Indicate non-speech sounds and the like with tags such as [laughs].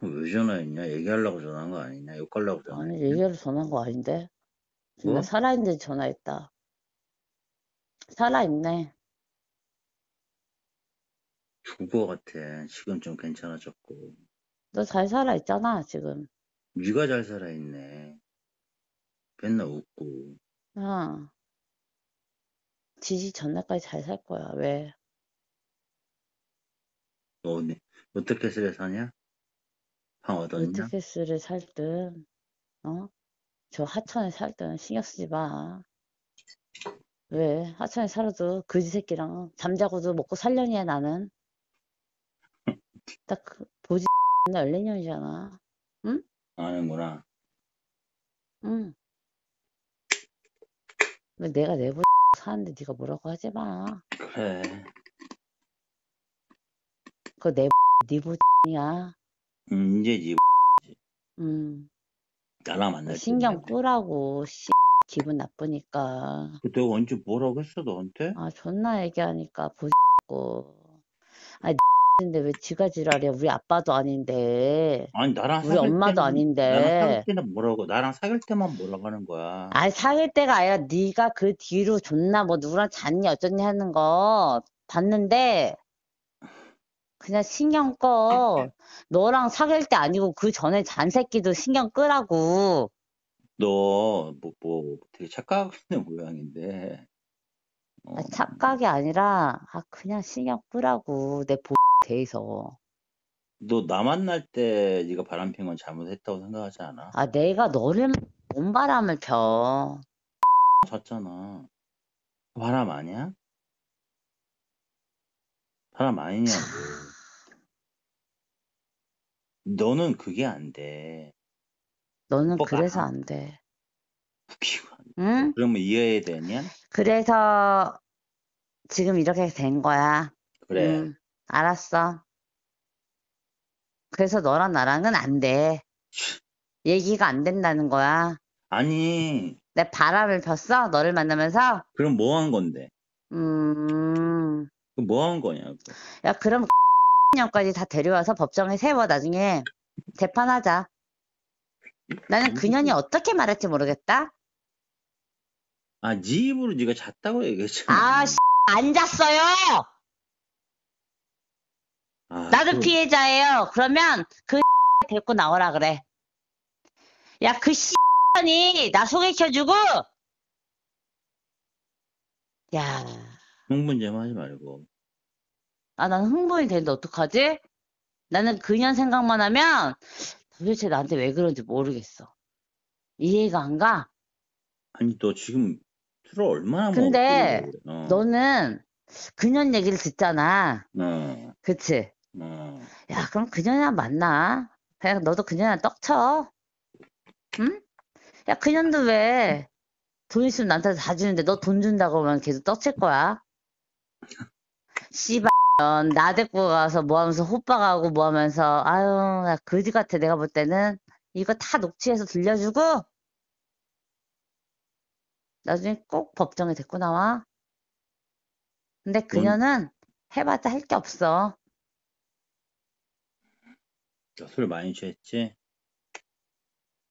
왜 전화했냐? 얘기하려고 전화한 거 아니냐? 욕하려고 전화했냐? 아니 얘기를 전한 거 아닌데 지나 뭐? 살아있는데 전화했다 살아있네 죽을 것 같아. 지금 좀 괜찮아졌고. 너 잘 살아있잖아 지금 네가 잘 살아있네. 맨날 웃고. 어. 지지 전날까지 잘 살 거야 왜너 어떻게 살에 사냐? 어떠냐? 울트피스를 살든, 어? 저 하천에 살든 신경 쓰지 마. 왜? 하천에 살아도 그지 새끼랑 잠자고도 먹고 살려니야 나는. 딱 그- 보지 나 [laughs] 14년이잖아. 응? 아는구나. 응. 내가 내부 [laughs] 사는데 네가 뭐라고 하지 마. 그래. 그거 내부 니부야. 이 음, 이제지. 음. 나랑 만날 신경 끄라고 씨 기분 나쁘니까 그때 언제 뭐라고 했어 너한테? 아 존나 얘기하니까 보고 아니 근데 왜 지가 지랄이야 우리 아빠도 아닌데 아니 나랑 우리 사귈 엄마도 때는- 나랑 사귈 아닌데 때는 뭐라고 나랑 사귈 때만 뭐라고 하는 거야. 아니 사귈 때가 아니라 네가 그 뒤로 존나 뭐 누구랑 잤니 어쩌니 하는 거 봤는데 그냥 신경 꺼. 너랑 사귈 때 아니고 그 전에 잔새끼도 신경 끄라고. 너, 뭐, 뭐, 되게 착각하는 [laughs] 모양인데. 어. 아, 착각이 아니라, 아, 그냥 신경 끄라고. 내 보, 돼서. 너 나 만날 때 네가 바람 핀건 잘못했다고 생각하지 않아? 아, 내가 너를 뭔 바람을 펴. 잤잖아. [laughs] 바람 아니야? 사람 아니냐고. 너는 그게 안 돼. 너는 뭐, 그래서 안 돼. 부피가 안 돼. 응? 그러면 이해해야 되냐? 그래서 지금 이렇게 된 거야. 그래. 응, 알았어. 그래서 너랑 나랑은 안 돼. 얘기가 안 된다는 거야. 아니. 내 바람을 폈어? 너를 만나면서? 그럼 뭐 한 건데? 음. 뭐한 거냐? 그거. 야 그럼 년까지 다 데려와서 법정에 세워 나중에 재판하자. 나는 그년이 그 어떻게 말할지 모르겠다. 아, 네 입으로 네가 잤다고 얘기했잖아. 아, 씨, 안 잤어요. 아, 나도 그- 피해자예요. 그러면 그 데리고 나오라 그래. 야, 그 씨이 나 소개켜주고. 야. 흥분제만 하지 말고. 아, 난 흥분이 되는데 어떡하지? 나는 그년 생각만 하면 도대체 나한테 왜 그런지 모르겠어. 이해가 안 가? 아니, 너 지금 틀어 얼마나 먹었 근데 어. 너는 그년 얘기를 듣잖아. 어. 그치? 어. 야, 그럼 그년이랑 만나. 그냥 너도 그년이랑 떡쳐. 응? 야, 그년도 왜 돈 있으면 나한테 다 주는데 너 돈 준다고 하면 계속 떡칠 거야? 씨발 나 데리고 가서 뭐 하면서 호빠가고 뭐 하면서 아유 나그지 같아 내가 볼 때는 이거 다 녹취해서 들려주고 나중에 꼭 법정에 데리고 나와 근데 그녀는 음. 해봤자 할 게 없어 술 많이 취했지?